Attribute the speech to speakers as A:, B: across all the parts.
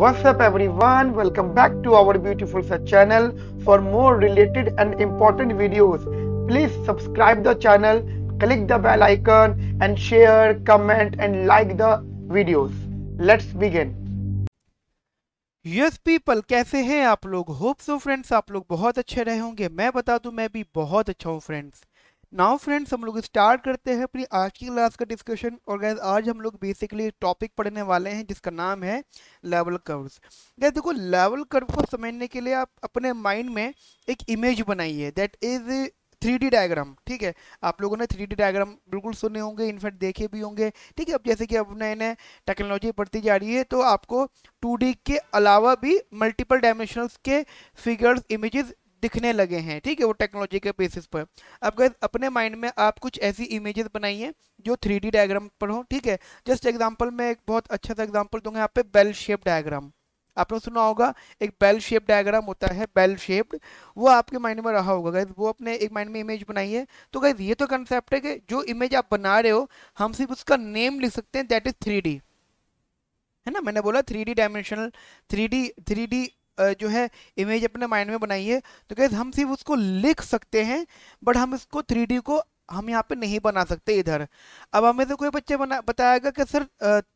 A: What's up everyone welcome back to our beautiful Sir channel for more related and important videos please subscribe the channel click the bell icon and share comment and like the videos let's begin yes yes people कैसे हैं आप लोग hope so friends आप लोग बहुत अच्छे रहे होंगे मैं बता दूं मैं भी बहुत अच्छा हूं फ्रेंड्स नाउ फ्रेंड्स हम लोग स्टार्ट करते हैं अपनी आज की क्लास का डिस्कशन और गैस आज हम लोग बेसिकली टॉपिक पढ़ने वाले हैं जिसका नाम है लेवल कर्व्स गैस देखो लेवल कर्व को समझने के लिए आप अपने माइंड में एक इमेज बनाइए that is three D diagram ठीक है आप लोगों ने थ्री डी डायग्राम बिल्कुल सुने होंगे इनफैक्ट देखे भी होंगे ठीक है अब जैसे कि अब नए नए टेक्नोलॉजी बढ़ती जा रही है तो आपको टू डी के अलावा भी मल्टीपल डायमेंशनल्स के फिगर्स इमेजेस दिखने लगे हैं ठीक है वो टेक्नोलॉजी के बेसिस पर अब गैस अपने माइंड में आप कुछ ऐसी इमेजेस बनाइए जो थ्री डी डायग्राम पर हो ठीक है जस्ट एग्जाम्पल मैं एक बहुत अच्छा सा एग्जाम्पल दूंगा यहाँ पे बेल शेप डायग्राम आपने सुना होगा एक बेल शेप डायग्राम होता है बेल शेप्ड वो आपके माइंड में रहा होगा गैस वो अपने एक माइंड में इमेज बनाई है तो गैस ये तो कंसेप्ट है कि जो इमेज आप बना रहे हो हम सिर्फ उसका नेम लिख सकते हैं दैट इज थ्री है ना मैंने बोला three D dimensional three D three D जो है इमेज अपने माइंड में बनाई है तो गैस हम सिर्फ उसको लिख सकते हैं बट हम इसको थ्री को हम यहाँ पे नहीं बना सकते इधर अब हमें से कोई बच्चे बना बताएगा कि सर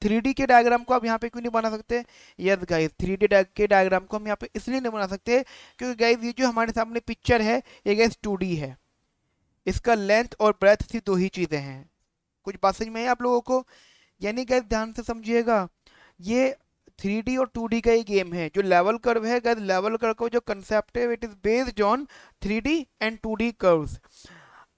A: थ्री के डायग्राम को आप यहाँ पे क्यों नहीं बना सकते यस गाइस थ्री डी के डायग्राम को हम यहाँ पे इसलिए नहीं बना सकते क्योंकि गाइस ये जो हमारे सामने पिक्चर है ये गाइस टू है इसका लेंथ और ब्रेथ सिर्फ दो ही चीज़ें हैं कुछ बात समझ में आप लोगों को यानी गैस ध्यान से समझिएगा ये थ्री और टू का ही गेम है जो लेवल कर्व है गैस लेवल कर्व का जो कंसेप्ट है it is based on three and two D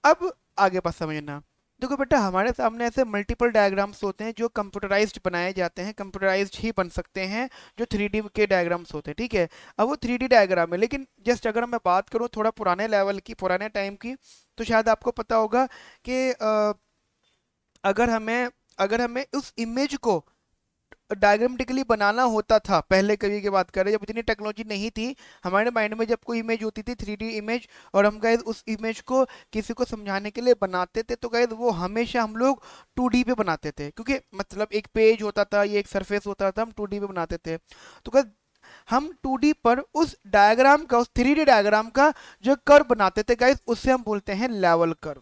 A: अब आगे पास समझना देखो बेटा हमारे सामने ऐसे मल्टीपल डायग्राम्स होते हैं जो कंप्यूटराइज्ड बनाए जाते हैं कंप्यूटराइज्ड ही बन सकते हैं जो थ्री के डायग्राम्स होते हैं ठीक है अब वो थ्री डायग्राम है लेकिन जस्ट अगर मैं बात करूँ थोड़ा पुराने लेवल की पुराने टाइम की तो शायद आपको पता होगा कि अगर हमें अगर हमें उस इमेज को डायग्रामेटिकली बनाना होता था पहले कभी की बात करें जब इतनी टेक्नोलॉजी नहीं थी हमारे माइंड में जब कोई इमेज होती थी थ्री इमेज और हम गए उस इमेज को किसी को समझाने के लिए बनाते थे तो गए वो हमेशा हम लोग टू पे बनाते थे क्योंकि मतलब एक पेज होता था ये एक सरफेस होता था हम टू पे बनाते थे तो गए हम 2D पर उस डायग्राम का उस 3D डायग्राम का जो कर्व बनाते थे गाइस उससे हम बोलते हैं लेवल कर्व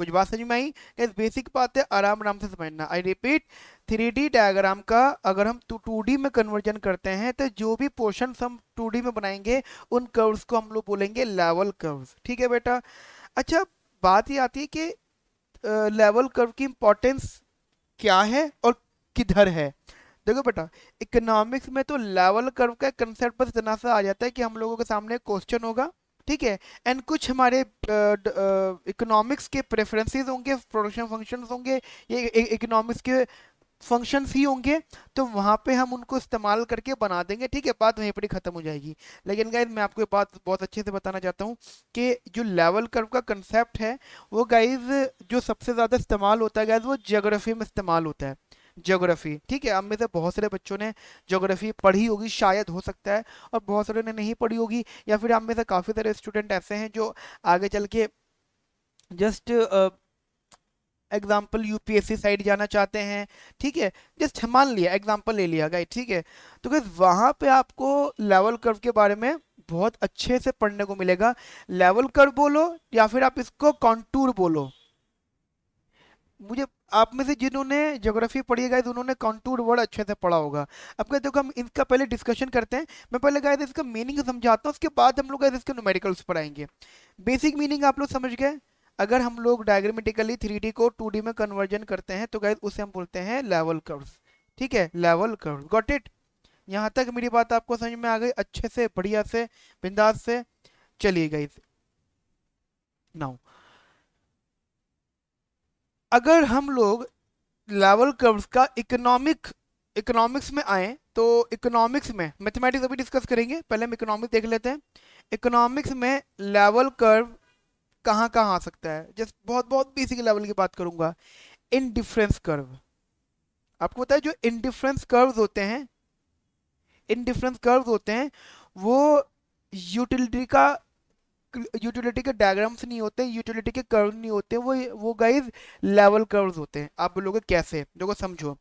A: कुछ बात समझ में आई बेसिक बात है आराम आराम से समझना I repeat three D diagram का अगर हम टू डी में कन्वर्जन करते हैं तो जो भी पोर्शन हम टू डी में बनाएंगे उन कर्व्स को हम लोग बोलेंगे लेवल कर्व्स ठीक है बेटा अच्छा बात ये आती है कि लेवल कर्व की इम्पोर्टेंस क्या है और किधर है देखो बेटा इकोनॉमिक्स में तो लेवल कर्व का कंसेप्ट बस इतना सा आ जाता है कि हम लोगों के सामने क्वेश्चन होगा ठीक है एंड कुछ हमारे इकोनॉमिक्स के प्रेफरेंसेस होंगे प्रोडक्शन फंक्शंस होंगे ये इकोनॉमिक्स के फंक्शंस ही होंगे तो वहाँ पे हम उनको इस्तेमाल करके बना देंगे ठीक है बात वहीं पर ही ख़त्म हो जाएगी लेकिन गाइज मैं आपको बात बहुत अच्छे से बताना चाहता हूँ कि जो लेवल कर्व का कंसेप्ट है वो गाइज जो सबसे ज़्यादा इस्तेमाल होता है गाइज वो जोग्राफी में इस्तेमाल होता है ज्योग्राफी ठीक है अब में से बहुत सारे बच्चों ने ज्योग्राफी पढ़ी होगी शायद हो सकता है और बहुत सारे ने नहीं पढ़ी होगी या फिर अब में से काफ़ी सारे स्टूडेंट ऐसे हैं जो आगे चल के जस्ट एग्जाम्पल यूपीएससी साइड जाना चाहते हैं ठीक है जस्ट मान लिया एग्जाम्पल ले लिया गाई ठीक है तो गैस वहाँ पर आपको लेवल कर्व के बारे में बहुत अच्छे से पढ़ने को मिलेगा लेवल कर्व बोलो या फिर आप इसको कॉन्टूर बोलो मुझे आप में से जिन्होंने जोग्राफी पढ़ी है गाइज उन्होंने कॉन्टूर वर्ड अच्छे से पढ़ा होगा अब कहते देखो हम इसका पहले डिस्कशन करते हैं मैं पहले गाय इसका मीनिंग समझाता हूँ उसके बाद हम लोग इसके नोमेडिकल्स पर आएंगे बेसिक मीनिंग आप लोग समझ गए अगर हम लोग डायग्रामेटिकली थ्री को टू में कन्वर्जन करते हैं तो गाय उसे हम बोलते हैं लेवल कर्व ठीक है लेवल कर्व गॉट इट यहाँ तक मेरी बात आपको समझ में आ गई अच्छे से बढ़िया से बिंदास से चलिए गई नाउ अगर हम लोग लेवल कर्व्स का इकोनॉमिक इकोनॉमिक्स में आए तो इकोनॉमिक्स में मैथमेटिक्स अभी डिस्कस करेंगे पहले हम इकोनॉमिक्स देख लेते हैं इकोनॉमिक्स में लेवल कर्व कहाँ कहाँ आ सकता है जस्ट बहुत बहुत बेसिक लेवल की बात करूँगा इनडिफरेंस कर्व आपको पता है जो इनडिफरेंस कर्व्स होते हैं इनडिफरेंस कर्व्स होते हैं वो यूटिलिटी का यूटिलिटी के डायग्राम्स नहीं होते यूटिलिटी के कर्व नहीं होते वो वो गाइज लेवल कर्व होते हैं आप बोलोगे कैसे देखो समझो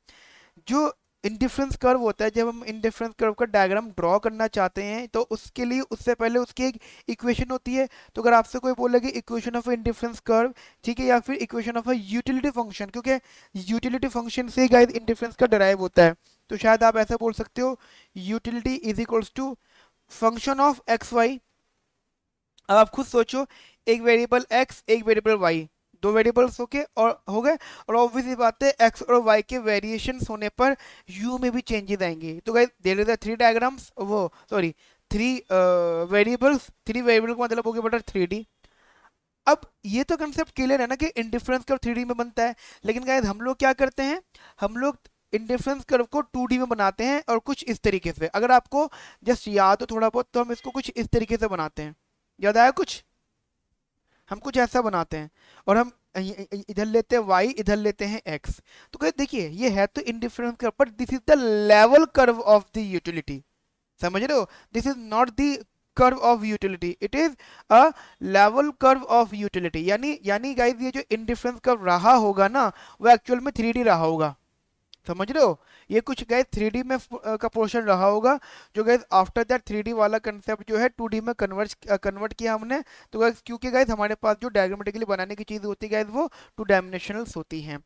A: जो इंडिफरेंस कर्व होता है जब हम इंडिफरेंस कर्व का डायग्राम ड्रॉ करना चाहते हैं तो उसके लिए उससे पहले उसकी एक इक्वेशन होती है तो अगर आपसे कोई बोले कि इक्वेशन ऑफ इंडिफरेंस कर्व ठीक है या फिर equation of a utility function क्योंकि यूटिलिटी फंक्शन से ही गाइज इंडिफरेंस का डराइव होता है तो शायद आप ऐसा बोल सकते हो utility is equals to function of X Y अब आप खुद सोचो एक वेरिएबल एक्स एक वेरिएबल वाई दो वेरिएबल्स हो के और हो गए और ऑब्वियसली बात है एक्स और वाई के वेरिएशन होने पर यू में भी चेंजेस आएंगे तो guys there is three diagrams वो sorry three variables three variable का मतलब हो गया बेटा थ्री डी अब ये तो कंसेप्ट क्लियर है ना कि इंडिफरेंस कर्व थ्री में बनता है लेकिन गाइस हम लोग क्या करते हैं हम लोग इंडिफरेंस कर्व को टू में बनाते हैं और कुछ इस तरीके से अगर आपको जस्ट याद हो थोड़ा बहुत तो हम इसको कुछ इस तरीके से बनाते हैं याद आया कुछ हम कुछ ऐसा बनाते हैं और हम इधर लेते हैं वाई इधर लेते हैं एक्स तो कहते देखिए ये है तो indifference curve but this is the level curve of the utility समझ रहे हो this is not the curve of utility it is a level curve of utility यानी यानी गाइस ये जो इनडिफरेंस कर्व रहा होगा ना वो एक्चुअल में थ्री रहा होगा समझ रहे हो ये कुछ गैस थ्री में का पोर्शन रहा होगा जो गैस आफ्टर दैट थ्री वाला कंसेप्ट जो है टू में कन्वर्ट कन्वर्ट किया हमने तो गैस क्योंकि गैस हमारे पास जो डायग्रामेटिकली बनाने की चीज़ होती है गैस वो टू डायमेंशनल्स होती हैं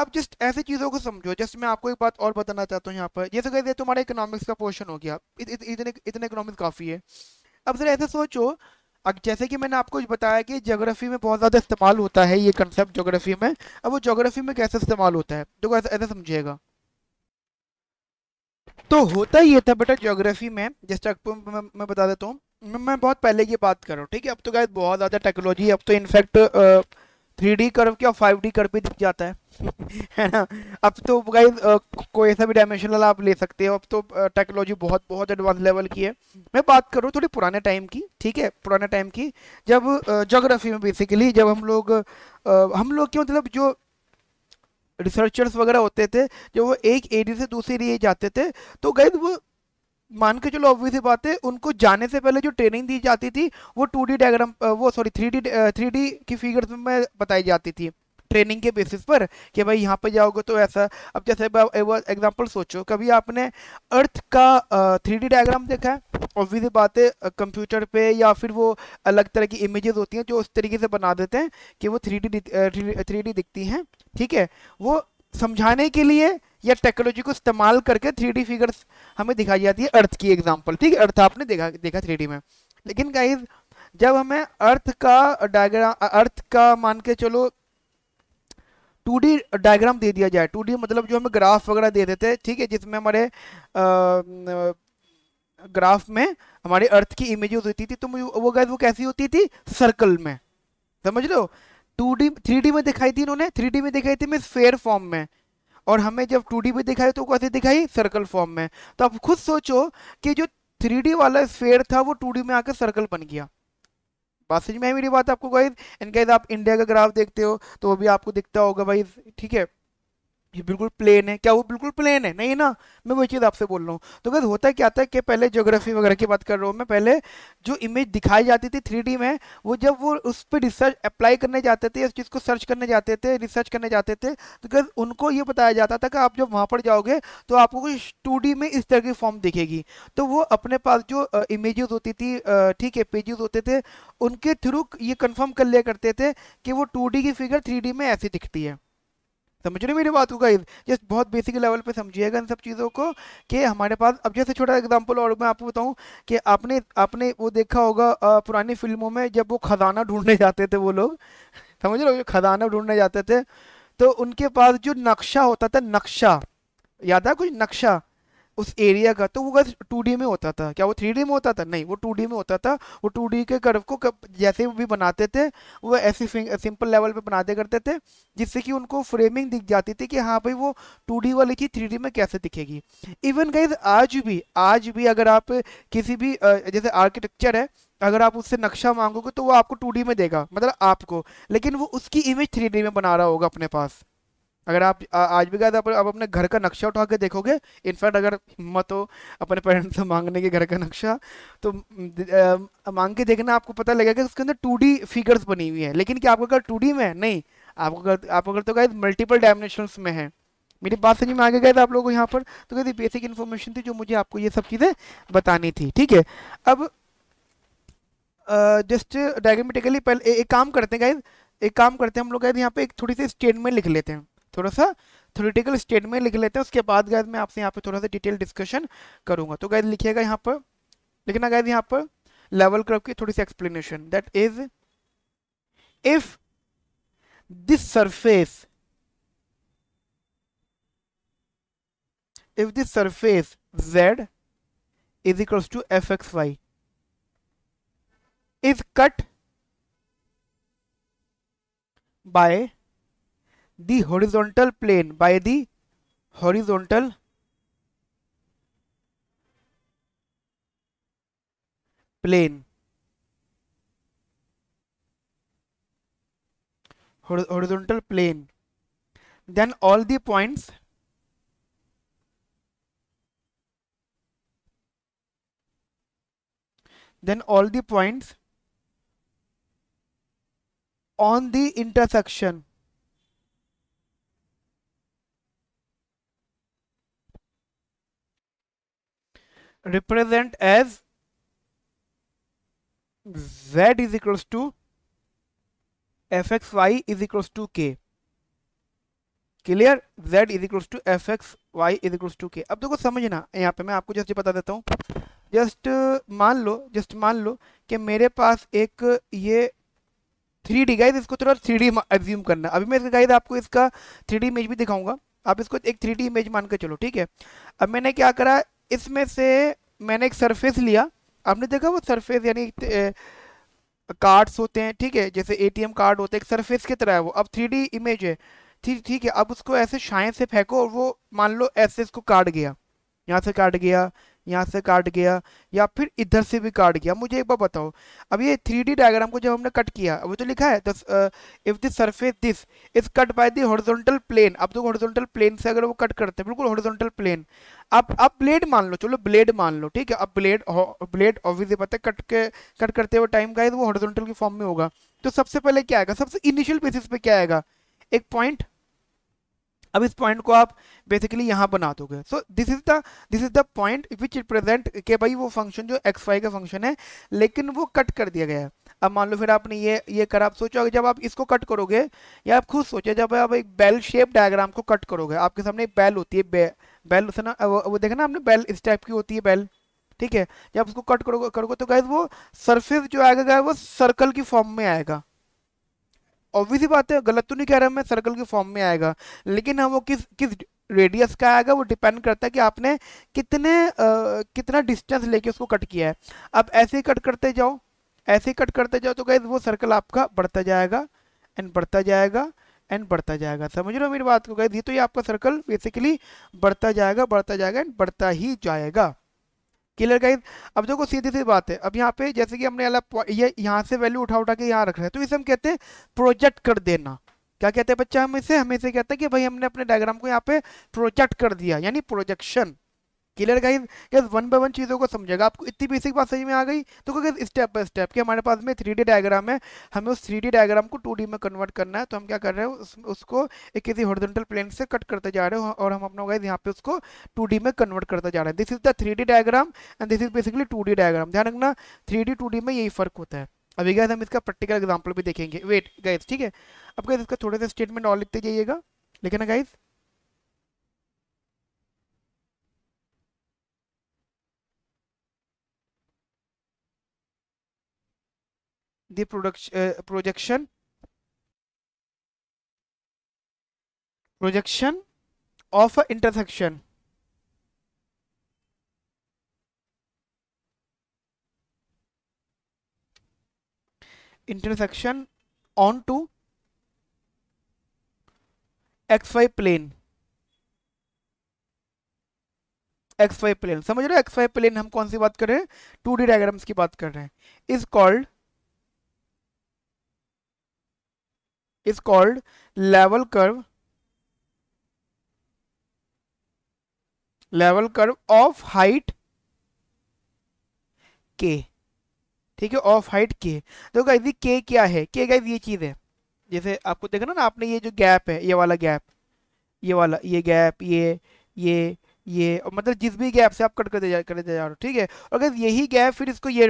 A: अब जस्ट ऐसी चीज़ों को समझो जस्ट मैं आपको एक बात और बताना चाहता हूँ यहाँ पर जैसे कहते तुम्हारा इकोनॉमिक्स का पोर्शन हो गया इत, इत, इतने इतने इकोनॉमिक्स काफ़ी है अब सर ऐसे सोचो जैसे कि मैंने आपको बताया कि जोग्राफी में बहुत ज़्यादा इस्तेमाल होता है ये कंसेप्ट जोग्राफी में अब वो जोग्राफी में कैसे इस्तेमाल होता है तो ऐसा समझिएगा तो होता ही ये था बेटा जोग्राफी में जैसे मैं बता देता हूँ मैं बहुत पहले की बात कर रहा हूँ ठीक है अब तो गाय बहुत ज़्यादा टेक्नोलॉजी अब तो इनफैक्ट थ्री डी कर्व क्या फाइव डी कर्व भी दिख जाता है है ना अब तो गाइज कोई ऐसा भी डायमेंशन वाला आप ले सकते हो अब तो टेक्नोलॉजी बहुत बहुत एडवांस लेवल की है मैं बात कर रहा हूँ थोड़ी पुराने टाइम की ठीक है पुराने टाइम की जब जोग्राफी में बेसिकली जब हम लोग हम लोग के मतलब जो रिसर्चर्स वगैरह होते थे जब वो एक एरिया से दूसरे एरिया जाते थे तो गए वो मान के चलो ऑब्वियस बात है उनको जाने से पहले जो ट्रेनिंग दी जाती थी वो टू डी डायग्राम वो sorry three D three D की फिगर्स में बताई जाती थी ट्रेनिंग के बेसिस पर कि भाई यहाँ पे जाओगे तो ऐसा अब जैसे एग्जांपल सोचो कभी आपने अर्थ का थ्री डी डायग्राम देखा है ऑब्वियस बात है कंप्यूटर पे या फिर वो अलग तरह की इमेजेस होती हैं जो उस तरीके से बना देते हैं कि वो थ्री डी थ्री डी दिखती हैं ठीक है वो समझाने के लिए या टेक्नोलॉजी को इस्तेमाल करके थ्री फिगर्स हमें दिखाई जाती है अर्थ की एग्जाम्पल ठीक है अर्थ आपने देखा देखा थ्री में लेकिन गाइज जब हमें अर्थ का डायग्राम अर्थ का मान के चलो टू डी डायग्राम दे दिया जाए टू डी मतलब जो हमें ग्राफ वगैरह दे देते हैं ठीक है जिसमें हमारे ग्राफ में हमारे अर्थ की इमेजेस होती थी तो वो गैस वो कैसी होती थी सर्कल में समझ लो टू डी थ्री डी में दिखाई थी इन्होंने थ्री डी में दिखाई थी मैं फेयर फॉर्म में और हमें जब टू डी में दिखाई तो कैसे दिखाई सर्कल फॉर्म में तो आप खुद सोचो कि जो थ्री डी वाला स्फेयर था वो टू डी में आकर सर्कल बन गया बात समझ में आई मेरी बात आपको गाइज इनकेस आप इंडिया का ग्राफ देखते हो तो वो भी आपको दिखता होगा भाई ठीक है ये बिल्कुल प्लेन है क्या वो बिल्कुल प्लेन है नहीं ना मैं वही चीज़ आपसे बोल रहा हूँ तो गैस होता क्या था कि पहले ज्योग्राफी वगैरह की बात कर रहा हूँ मैं पहले जो इमेज दिखाई जाती थी थ्री में वो जब वो उस पर रिसर्च अप्लाई करने जाते थे उस चीज़ को सर्च करने जाते थे रिसर्च करने जाते थे तो गैस उनको ये बताया जाता था कि आप जब वहाँ पर जाओगे तो आपको कुछ टू में इस तरह की फॉर्म दिखेगी तो वो अपने पास जो इमेजेस होती थी ठीक है पेजेस होते थे उनके थ्रू ये कन्फर्म कर लिया करते थे कि वो टू की फिगर थ्री में ऐसी दिखती है समझ रहे मेरी बात को गाइज जस्ट बहुत बेसिक लेवल पे समझिएगा इन सब चीज़ों को कि हमारे पास अब जैसे छोटा एग्जांपल और मैं आपको बताऊं कि आपने आपने वो देखा होगा पुरानी फिल्मों में जब वो खजाना ढूंढने जाते थे वो लोग समझ रहे हो खजाना ढूंढने जाते थे तो उनके पास जो नक्शा होता था नक्शा याद है कुछ नक्शा उस एरिया का तो वो टू डी में होता था क्या वो थ्री डी में होता था नहीं वो टू डी में होता था वो टू डी के कर्व को जैसे भी बनाते थे वो ऐसे सिंपल लेवल पे बनाते करते थे जिससे कि उनको फ्रेमिंग दिख जाती थी कि हाँ भाई वो टू डी वाली चीज़ थ्री में कैसे दिखेगी इवन गाइज आज भी आज भी अगर आप किसी भी जैसे आर्किटेक्चर है अगर आप उससे नक्शा मांगोगे तो वो आपको टू में देगा मतलब आपको लेकिन वो उसकी इमेज थ्री में बना रहा होगा अपने पास अगर आप आज भी गए तो आप अपने घर का नक्शा उठा के देखोगे इनफैक्ट अगर हिम्मत हो अपने पेरेंट्स से मांगने के घर का नक्शा तो मांग के देखना आपको पता लगेगा कि उसके अंदर टू फिगर्स बनी हुई है लेकिन क्या आपका घर टू में है नहीं आपको घर आपको घर तो गए मल्टीपल डायमेंशन में है मेरी बात समझ में आगे गए थे आप लोगों को यहाँ पर तो कहते बेसिक इन्फॉर्मेशन थी जो मुझे आपको ये सब चीज़ें बतानी थी ठीक है अब जस्ट डायग्रामेटिकली पहले एक काम करते हैं गाइज एक काम करते हैं हम लोग गाइज यहाँ पे एक थोड़ी सी स्टेटमेंट लिख लेते हैं थोड़ा सा थोरिटिकल स्टेटमेंट लिख लेते हैं उसके बाद गैद मैं आपसे यहाँ पर थोड़ा सा डिटेल डिस्कशन करूँगा तो गैद लिखिएगा यहाँ पर लिखना गैद यहाँ पर लेवल क्रब की थोड़ी सी explanation that is if this surface if this surface z to F x Y is cut by the horizontal plane by the horizontal plane horizontal plane then all the points then all the points on the intersection represent as z is equals to fxy is equals to k clear z is equals to F x Y is equals to K अब देखो समझना यहाँ पे मैं आपको just बता देता हूँ जस्ट uh, मान लो जस्ट मान लो कि मेरे पास एक ये थ्री डी गाइज इसको थोड़ा थ्री डी एज्यूम करना अभी मैं इसका गाइज आपको इसका थ्री डी इमेज भी दिखाऊंगा आप इसको एक थ्री डी इमेज मान के चलो ठीक है अब मैंने क्या करा इसमें से मैंने एक सरफेस लिया आपने देखा वो सरफेस यानी कार्ड्स होते हैं ठीक है जैसे एटीएम कार्ड होते हैं एक सरफेस की तरह है वो अब थ्री इमेज है ठीक ठीक है अब उसको ऐसे शाइन से फेंको और वो मान लो ऐसे इसको काट गया यहाँ से काट गया यहाँ से काट गया या फिर इधर से भी काट गया मुझे एक बार बताओ अब ये थ्री डी डायग्राम को जब हमने कट किया वो तो लिखा है तो if this surface this is cut by the horizontal plane अब तो हॉरिजॉन्टल प्लेन से अगर वो कट करते हैं बिल्कुल हॉरिजॉन्टल प्लेन अब अब ब्लेड मान लो चलो ब्लेड मान लो ठीक है अब ब्लेड ब्लेड ऑब्वियसली पता है कट के कट करते हुए टाइम का है वो हॉरिजॉन्टल के फॉर्म में होगा तो सबसे पहले क्या आएगा सबसे इनिशियल बेसिस पे क्या आएगा एक पॉइंट अब इस पॉइंट को आप बेसिकली यहाँ बना दोगे so this is the this is the point which represent K भाई वो फंक्शन जो एक्स वाई का फंक्शन है लेकिन वो कट कर दिया गया है अब मान लो फिर आपने ये ये करा आप सोचोगे जब आप इसको कट करोगे या आप खुद सोचे जब आप एक बेल शेप डायग्राम को कट करोगे आपके सामने एक बैल होती है बे, बैल उसे ना वो, वो देखे ना आपने बैल इस टाइप की होती है बैल ठीक है जब उसको कट करोगे करोगे तो गैस वो सरफेस जो आएगा वो सर्कल की फॉर्म में आएगा ऑब्वियस ही बात है गलत तो नहीं कह रहा मैं सर्कल के फॉर्म में आएगा लेकिन हम हाँ, वो किस किस रेडियस का आएगा वो डिपेंड करता है कि आपने कितने आ, कितना डिस्टेंस लेके उसको कट किया है अब ऐसे ही कट करते जाओ ऐसे ही कट करते जाओ तो गैस वो सर्कल आपका बढ़ता जाएगा एंड बढ़ता जाएगा एंड बढ़ता जाएगा समझ रहे हो मेरी बात को गैस ये तो ये आपका सर्कल बेसिकली बढ़ता जाएगा बढ़ता जाएगा एंड बढ़ता ही जाएगा क्लियर गाइज अब देखो सीधी सी बात है अब यहाँ पे जैसे कि हमने अलग ये यहाँ से वैल्यू उठा उठा के यहाँ रख रहे हैं तो इसे हम कहते हैं प्रोजेक्ट कर देना क्या कहते हैं बच्चा हम इसे हमें इसे कहते हैं कि भाई हमने अपने डायग्राम को यहाँ पे प्रोजेक्ट कर दिया यानी projection clear guys guys one by one चीज़ों को समझेगा आपको इतनी बेसिक बात सही में आ गई तो क्योंकि स्टेप बाय स्टेप कि हमारे पास में थ्री डी डायग्राम है हमें उस थ्री डी डायग्राम को टू डी में कन्वर्ट करना है तो हम क्या कर रहे हैं उस, उसको एक किसी हॉर्जेंटल प्लेन से कट करते जा रहे हो और हम अपना गाइज यहाँ पे उसको टू में कन्वर्ट करते जा रहे हैं this is the three diagram and this is basically two diagram ध्यान रखना थ्री डी में यही फर्क होता है अभी गैस हम इसका प्रैक्टिकल एग्जाम्पल भी देखेंगे वेट गाइज ठीक है अब गैस इसका थोड़े से स्टेटमेंट और लिखते जाइएगा लेकिन guys the production projection projection of a intersection intersection onto xy plane X Y plane समझ रहे हो एक्स वाई प्लेन हम कौन सी बात कर रहे हैं टू डी डायग्राम्स की बात कर रहे हैं is called is called level curve level curve of height k ठीक है ऑफ हाइट के तो गाइज ये के क्या है के गाइज ये चीज़ है जैसे आपको देखना ना आपने ये जो गैप है ये वाला गैप ये वाला ये गैप ये ये ये मतलब जिस भी गैप से आप कट करते जा करते जा रहे हो ठीक है और अगर यही गैप फिर इसको ये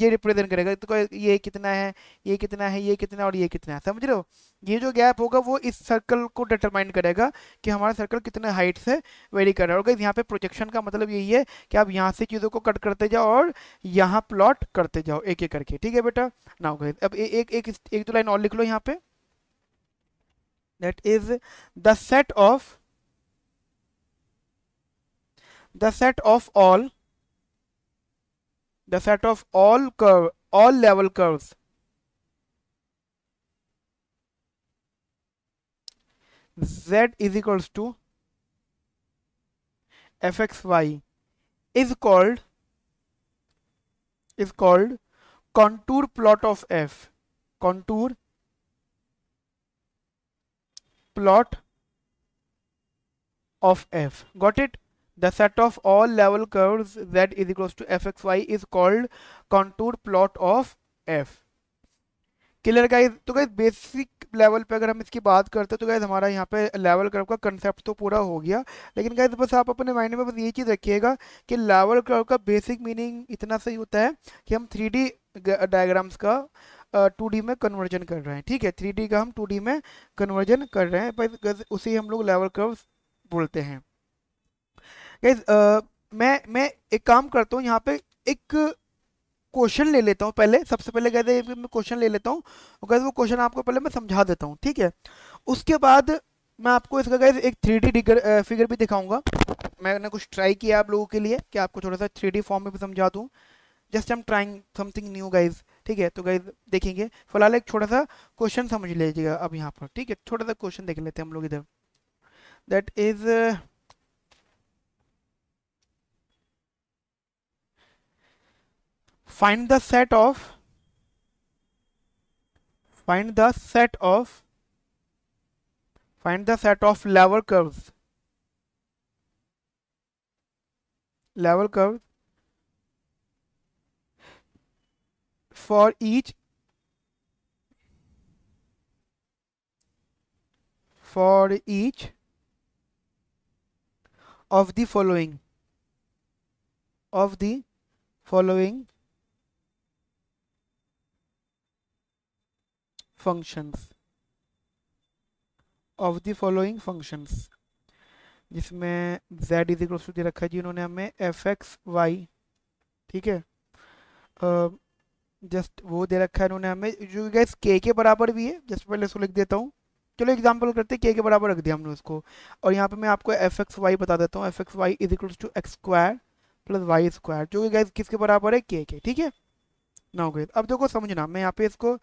A: ये रिप्रेजेंट करेगा तो ये कितना है ये कितना है ये कितना और ये कितना है समझ रहे हो ये जो गैप होगा वो इस सर्कल को डिटरमाइन करेगा कि हमारा सर्कल कितने हाइट से वेरी कर रहा है और यहाँ पे प्रोजेक्शन का मतलब यही है कि आप यहाँ से चीज़ों को कट करते जाओ और यहाँ प्लॉट करते जाओ एक एक करके ठीक है बेटा ना हो अब ए, एक एक एक दो तो लाइन और लिख लो यहाँ पे that is the set of the set of all the set of all curve all level curves z is equals to fxy is called is called contour plot of f contour plot of f got it the set of all level curves z is equals to fxy is called contour plot of f clear guys तो guys basic level पे अगर हम इसकी बात करते हैं तो guys हमारा यहाँ पे लेवल कर्व का कंसेप्ट तो पूरा हो गया लेकिन गाइज बस आप अपने माइंड में बस ये चीज़ रखिएगा कि लेवल कर्व का बेसिक मीनिंग इतना सही होता है कि हम थ्री डायग्राम्स का टू डी में कन्वर्जन कर रहे हैं ठीक है थ्री का हम टू में कन्वर्जन कर रहे हैं पर उसी हम लोग लेवल कर्व बोलते हैं गाइज uh, मैं मैं एक काम करता हूँ यहाँ पे एक क्वेश्चन ले लेता हूँ पहले सबसे पहले कहते मैं क्वेश्चन ले लेता हूँ और कहते वो क्वेश्चन आपको पहले मैं समझा देता हूँ ठीक है उसके बाद मैं आपको इसका गैस एक थ्री डी फिगर भी दिखाऊंगा मैंने कुछ ट्राई किया आप लोगों के लिए कि आपको थोड़ा सा थ्री फॉर्म में भी समझा दूँ just am trying something new guys ठीक है तो गाइज देखेंगे फिलहाल एक छोटा सा क्वेश्चन समझ लीजिएगा अब यहाँ पर ठीक है छोटा सा क्वेश्चन देख लेते हैं हम लोग इधर that is find the set of find the set of find the set of level curves level curves for each for each of the following of the following functions of the following functions जिसमें z is equal to दे रखा है जी उन्होंने हमें F x Y ठीक है just वो दे रखा है उन्होंने हमें जो गैस के के बराबर भी है जस्ट पहले उसको लिख देता हूँ चलो एग्जाम्पल करते हैं के के बराबर रख दिया हमने उसको और यहाँ पे मैं आपको एफ एक्स वाई बता देता हूँ f x Y is equal to x square plus y square जो कि गैस किसके बराबर है के के ठीक है ना हो गए अब देखो समझना मैं यहाँ पे इसको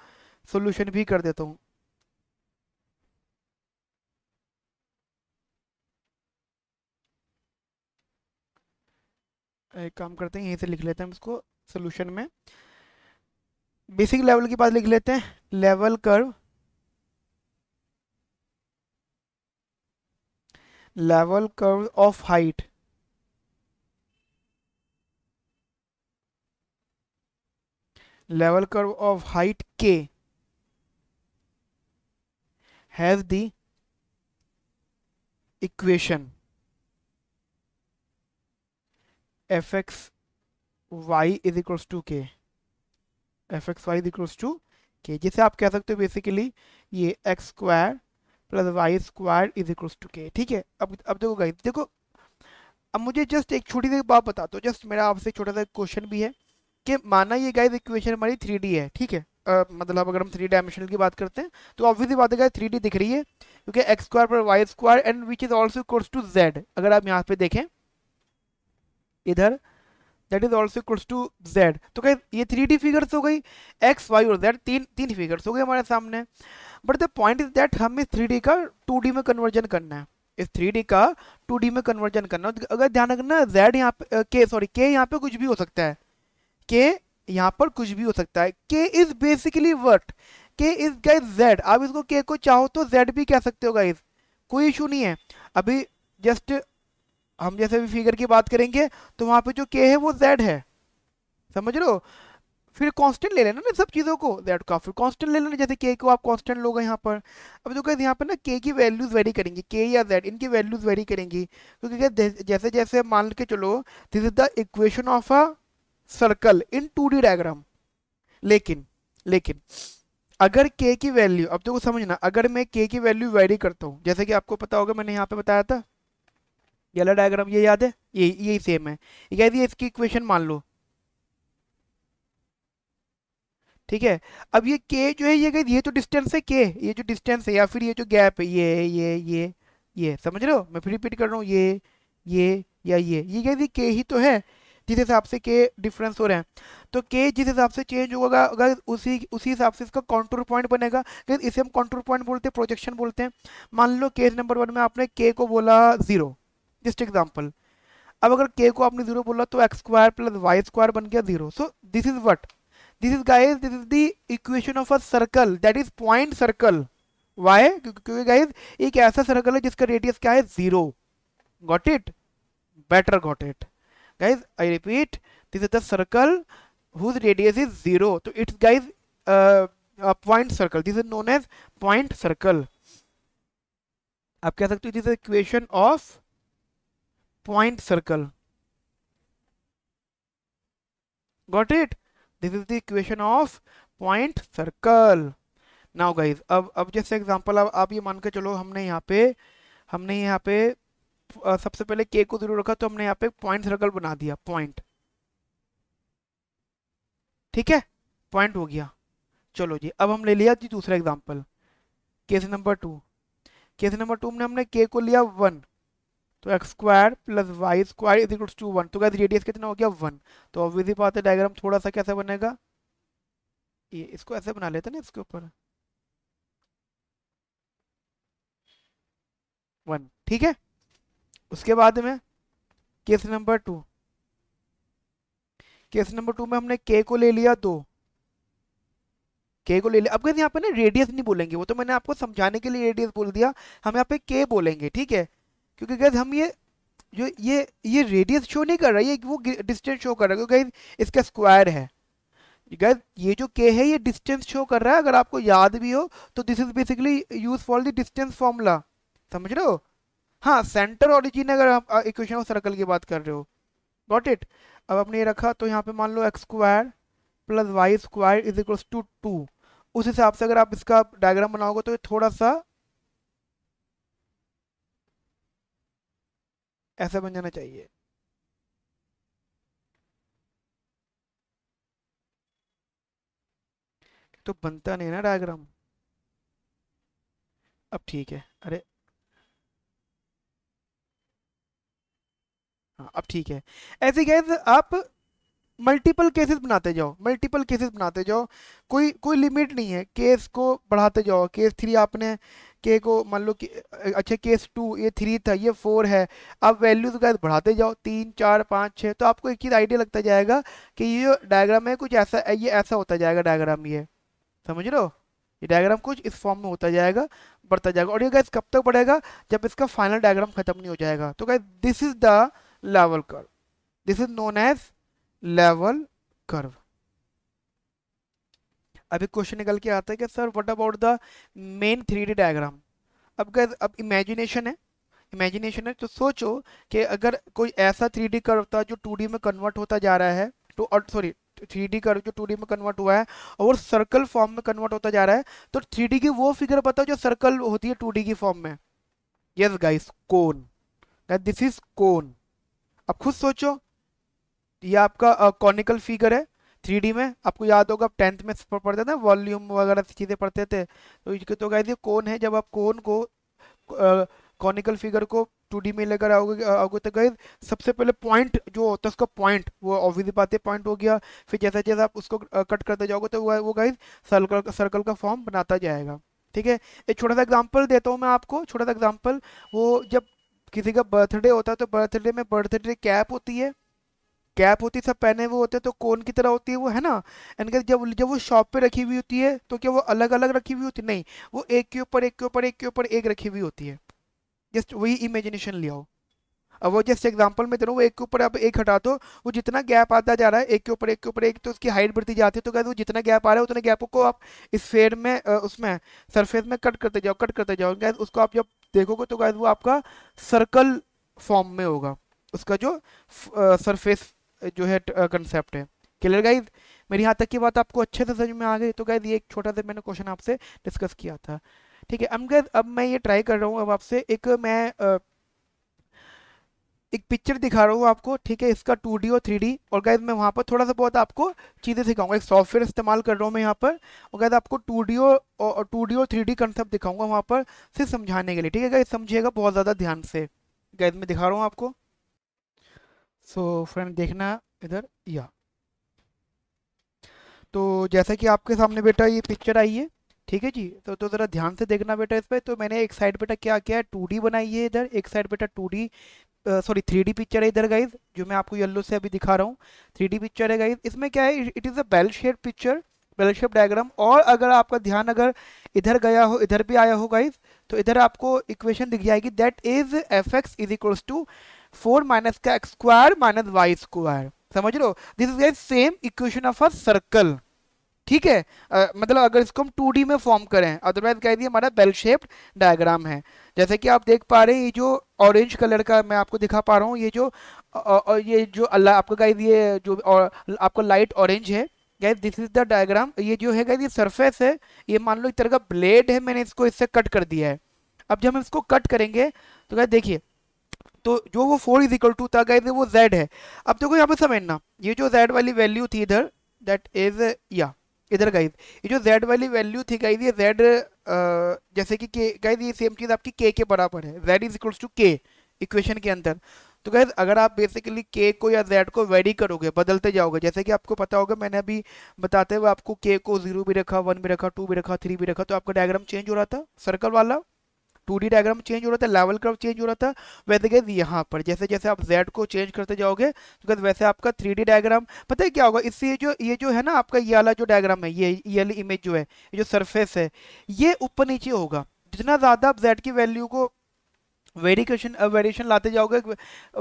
A: सोल्यूशन भी कर देता हूँ एक काम करते हैं यहीं से लिख लेते हैं इसको सोल्यूशन में बेसिक लेवल की बात लिख लेते हैं level curve level curve of height level curve of height k have the equation fx y is equals to k f x Y is equals to k जिसे आप कह सकते हो बेसिकली ये x square plus y square is equals to k ठीक है अब अब देखो गाइस देखो अब मुझे जस्ट एक छोटी सी बात बता दो जस्ट मेरा आपसे छोटा सा क्वेश्चन भी है कि माना ये गाइस इक्वेशन हमारी थ्री है ठीक है मतलब अगर हम थ्री डायमेंशनल की बात करते हैं तो ऑब्वियसली बात है थ्री डी दिख रही है क्योंकि एक्स स्क्वायर पर y square and which is also course to z अगर आप यहाँ पे देखें इधर that is also course to z तो क्या ये थ्री डी फिगर्स हो गई एक्स वाई और जेड तीन तीन फिगर्स हो गए हमारे सामने but the point is that हमें इस थ्री का टू डी में कन्वर्जन करना है इस थ्री डी का टू डी में कन्वर्जन करना है अगर ध्यान रखना जेड यहाँ पे के सॉरी के यहाँ पे कुछ भी हो सकता है के यहाँ पर कुछ भी हो सकता है के इज बेसिकली वर्ट के इज गाइज जेड आप इसको के को चाहो तो जेड भी कह सकते हो गाइज कोई इशू नहीं है अभी जस्ट हम जैसे भी फिगर की बात करेंगे तो वहाँ पे जो के है वो जेड है समझ लो फिर कांस्टेंट ले लेना ना सब चीज़ों को जेड का फिर कांस्टेंट ले लेना जैसे के को आप कांस्टेंट लोगे यहाँ पर अब जो कहते यहाँ पर ना के की वैल्यूज़ वेरी करेंगे के या जेड इनकी वैल्यूज़ वेरी करेंगी क्योंकि तो जैसे जैसे मान के चलो this is the equation of a circle in two D diagram लेकिन लेकिन अगर के की वैल्यू अब देखो तो समझना अगर मैं के की वैल्यू वेरी करता हूँ जैसे कि आपको पता होगा मैंने यहाँ पे बताया था ये वाला डायग्राम ये याद है ये यही सेम है यदि इसकी इक्वेशन मान लो ठीक है अब ये के जो है ये ये तो डिस्टेंस है के ये जो डिस्टेंस है या फिर ये जो गैप है ये ये ये ये समझ रहे हो मैं फिर रिपीट कर रहा हूँ ये ये या ये ये गई के ही तो है जिस हिसाब से के डिफरेंस हो रहे हैं तो के जिस हिसाब से चेंज होगा अगर उसी उसी हिसाब से इसका कॉन्ट्रोल पॉइंट बनेगा अगर इसे हम कॉन्ट्रोल पॉइंट बोलते हैं प्रोजेक्शन बोलते हैं मान लो केस नंबर वन में आपने के को बोला जीरो जस्ट एग्जाम्पल अब अगर के को आपने जीरो बोला तो x square plus y square बन गया zero so this is what this is guys this is the equation of a circle that is point circle why क्योंकि गाइज एक ऐसा सर्कल है जिसका रेडियस क्या है zero got it better got it guys i repeat this is the circle whose radius is zero so it's guys uh, a point circle this is known as point circle आप कह सकते हो this equation of point circle got it this is the equation of point circle now guys अब अब जैसे example अब आप ये मान के चलो हमने यहाँ पे हमने यहाँ पे सबसे पहले के को जीरो रखा तो हमने यहाँ पे पॉइंट सर्कल बना दिया पॉइंट ठीक है पॉइंट हो गया चलो जी अब हम ले लिया जी दूसरा example case number two case number two में हमने के को लिया वन तो x square plus y square is equals to one तो क्या रेडियस कितना हो गया वन तो ऑब्वियसली बात है डायग्राम थोड़ा सा कैसा बनेगा ये इसको ऐसे बना लेते ना इसके ऊपर वन ठीक है उसके बाद में case number two case number two में हमने के को ले लिया दो के को ले लिया अब कहते यहाँ पे ना रेडियस नहीं बोलेंगे वो तो मैंने आपको समझाने के लिए रेडियस बोल दिया हम यहाँ पे के बोलेंगे ठीक है क्योंकि गैस हम ये जो ये ये रेडियस शो नहीं कर रहा ये वो डिस्टेंस शो कर रहा है क्योंकि इसका स्क्वायर है गैस ये जो के है ये डिस्टेंस शो कर रहा है अगर आपको याद भी हो तो this is basically use for the distance formula समझ रहे हो हाँ सेंटर ऑरिजिन अगर आप इक्वेशन ऑफ सर्कल की बात कर रहे हो गॉट इट अब आपने ये रखा तो यहाँ पे मान लो x square plus y square is equals to two उस हिसाब से अगर आप इसका डायग्राम बनाओगे तो ये थोड़ा सा ऐसा बन जाना चाहिए तो बनता नहीं ना डायग्राम अब ठीक है अरे हाँ अब ठीक है ऐसे गैस आप मल्टीपल केसेस बनाते जाओ मल्टीपल केसेस बनाते जाओ कोई कोई लिमिट नहीं है केस को बढ़ाते जाओ केस थ्री आपने के को मान लो कि अच्छा केस टू ये थ्री था ये फोर है अब वैल्यूज गैस बढ़ाते जाओ तीन चार पाँच छः तो आपको एक चीज़ आइडिया लगता जाएगा कि ये डायग्राम है कुछ ऐसा ये ऐसा होता जाएगा डायग्राम ये समझ लो ये डायग्राम कुछ इस फॉर्म में होता जाएगा बढ़ता जाएगा और ये गैस कब तक बढ़ेगा जब इसका फाइनल डायग्राम खत्म नहीं हो जाएगा तो guys this is the level curve this is known as level curve अभी क्वेश्चन निकल के आता है कि sir what about the main three D diagram अब क्या अब इमेजिनेशन है इमेजिनेशन है तो सोचो कि अगर कोई ऐसा थ्री डी कर्व था जो टू डी में कन्वर्ट होता जा रहा है टू और सॉरी थ्री डी कर्व जो टू डी में कन्वर्ट हुआ है और सर्कल फॉर्म में कन्वर्ट होता जा रहा है तो थ्री डी तो की वो फिगर बताओ जो सर्कल होती है टू डी की फॉर्म में yes guys cone this is cone अब खुद सोचो ये आपका कॉनिकल फिगर है थ्री में आपको याद होगा आप टेंथ में पढ़ते थे वॉल्यूम वगैरह सी चीज़ें पढ़ते थे तो तो कहते कौन है जब आप कौन को कॉनिकल फिगर को टू में लेकर आओगे आओगे तो गए सबसे पहले पॉइंट जो होता है उसका पॉइंट वो ऑब्वियस बात है पॉइंट हो गया फिर जैसे जैसे आप उसको कट करते जाओगे तो वो गाइज सर्कल सर्कल का फॉर्म बनाता जाएगा ठीक है एक छोटा सा एग्जाम्पल देता हूँ मैं आपको छोटा सा एग्जाम्पल वो जब किसी का बर्थडे होता है तो बर्थडे में बर्थडे कैप होती है कैप होती है सब पहने हुए होते हैं तो कौन की तरह होती है वो है ना एंड जब जब वो शॉप पे रखी हुई होती है तो क्या वो अलग अलग रखी हुई होती है नहीं वो एक के ऊपर एक के ऊपर एक के ऊपर एक रखी हुई होती है जस्ट वही इमेजिनेशन ले आओ वो जस्ट एग्जाम्पल में दे रहा हूँ एक के ऊपर अब एक हटा दो वो जितना गैप आता जा रहा है एक के ऊपर एक के ऊपर एक तो उसकी हाइट बढ़ती जाती है तो गैस वो जितना गैप आ रहा है उतने गैप को आप इस फेड में उसमें सरफेस में कट करते जाओ कट करते जाओ गैस उसको आप जब देखोगे तो गैस वो आपका सर्कल फॉर्म में होगा उसका जो सरफेस जो है कंसेप्ट है क्लियर गाइज मेरी यहाँ तक की बात आपको अच्छे से समझ में आ गई तो गाइज ये एक छोटा सा मैंने क्वेश्चन आपसे डिस्कस किया था ठीक है अब गैस अब मैं ये ट्राई कर रहा हूँ अब आपसे एक मैं एक पिक्चर दिखा रहा हूँ आपको ठीक है इसका टू डी और थ्री डी और गैस मैं वहाँ पर थोड़ा सा बहुत आपको चीज़ें सिखाऊंगा एक सॉफ्टवेयर इस्तेमाल कर रहा हूँ मैं यहाँ पर और गैस आपको टू डी और टू डी और थ्री डी कंसेप्ट दिखाऊंगा वहाँ पर सिर्फ समझाने के लिए ठीक है गैस समझिएगा बहुत ज़्यादा ध्यान से गैस मैं दिखा रहा हूँ आपको सो so, फ्रेंड देखना इधर या तो जैसा कि आपके सामने बेटा ये पिक्चर आई है ठीक है जी तो तो ज़रा ध्यान से देखना बेटा इस पर तो मैंने एक साइड बेटा क्या किया है टू बनाई है इधर एक साइड बेटा टू सॉरी थ्री पिक्चर है इधर गाइज जो मैं आपको येल्लो से अभी दिखा रहा हूँ थ्री पिक्चर है गाइज इसमें क्या है it is a bell shape picture bell shape diagram और अगर आपका ध्यान अगर इधर गया हो इधर भी आया हो गाइज तो इधर आपको इक्वेशन दिख जाएगी that is f x is equals to four minus का x square minus y square समझ लो this is guys same equation of a circle ठीक है मतलब अगर इसको हम टू में फॉर्म करें अदरवाइज कह दिए हमारा बेल शेप्ड डायग्राम है जैसे कि आप देख पा रहे हैं ये जो ऑरेंज कलर का मैं आपको दिखा पा रहा हूँ ये जो और ये जो अल्लाह आपको कह दिए जो और, आपका लाइट ऑरेंज है guys this is the diagram ये जो है गैस ये सरफेस है ये मान लो एक तरह का ब्लेड है मैंने इसको इससे कट कर दिया है अब जब हम इसको कट करेंगे तो गैस देखिए तो जो वो फोर इज इक्वल टू था गैस वो जेड है अब देखो यहाँ पे समझना ये जो जेड वाली वैल्यू थी इधर दैट इज या इधर गाइज ये जो जेड वाली वैल्यू थी गाइज ये जेड जैसे कि गाइज ये सेम चीज़ आपकी के के बराबर है z is equals to k equation के अंदर तो गैज अगर आप बेसिकली के को या जेड को वेरी करोगे बदलते जाओगे जैसे कि आपको पता होगा मैंने अभी बताते हुए आपको के को जीरो भी रखा वन भी रखा टू भी रखा थ्री भी रखा तो आपका डायग्राम चेंज हो रहा था सर्कल वाला टू डी डायग्राम चेंज हो रहा था लेवल कर्व चेंज हो रहा था वैसे गैस यहाँ पर जैसे जैसे आप जेड को चेंज करते जाओगे तो वैसे आपका थ्री डायग्राम पता है क्या होगा इससे जो ये जो है ना आपका ये वाला जो डायग्राम है ये ये वाली इमेज जो है ये जो सरफेस है ये ऊपर नीचे होगा जितना ज़्यादा आप जेड की वैल्यू को वेरिएशन वेरिएशन लाते जाओगे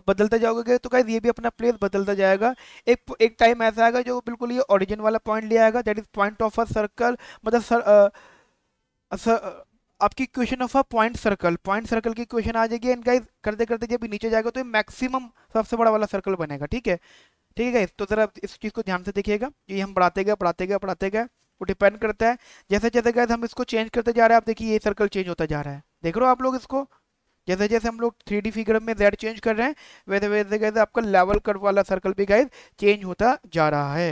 A: बदलते जाओगे तो गाइज ये भी अपना प्लेस बदलता जाएगा एक एक टाइम ऐसा आएगा जो बिल्कुल ये ऑरिजिन वाला पॉइंट ले आएगा that is point of a circle मतलब सर, आ, सर आपकी question of a point circle point circle की क्वेश्चन आ जाएगी एंड गाइज करते करते जब नीचे जाएगा तो ये मैक्सिमम सबसे बड़ा वाला सर्कल बनेगा ठीक है ठीक है गाइज तो जरा इस चीज़ को ध्यान से देखिएगा ये हम बढ़ाते गए पढ़ाते गए पढ़ाते गए वो डिपेंड करता है जैसे जैसे गाइज हम इसको चेंज करते जा रहे हैं आप देखिए ये सर्कल चेंज होता जा रहा है देख रहे हो आप लोग इसको जैसे जैसे हम लोग थ्री फिगर में जेड चेंज कर रहे हैं वैसे वैसे गाइज आपका लेवल कर्व वाला सर्कल भी गाइज चेंज होता जा रहा है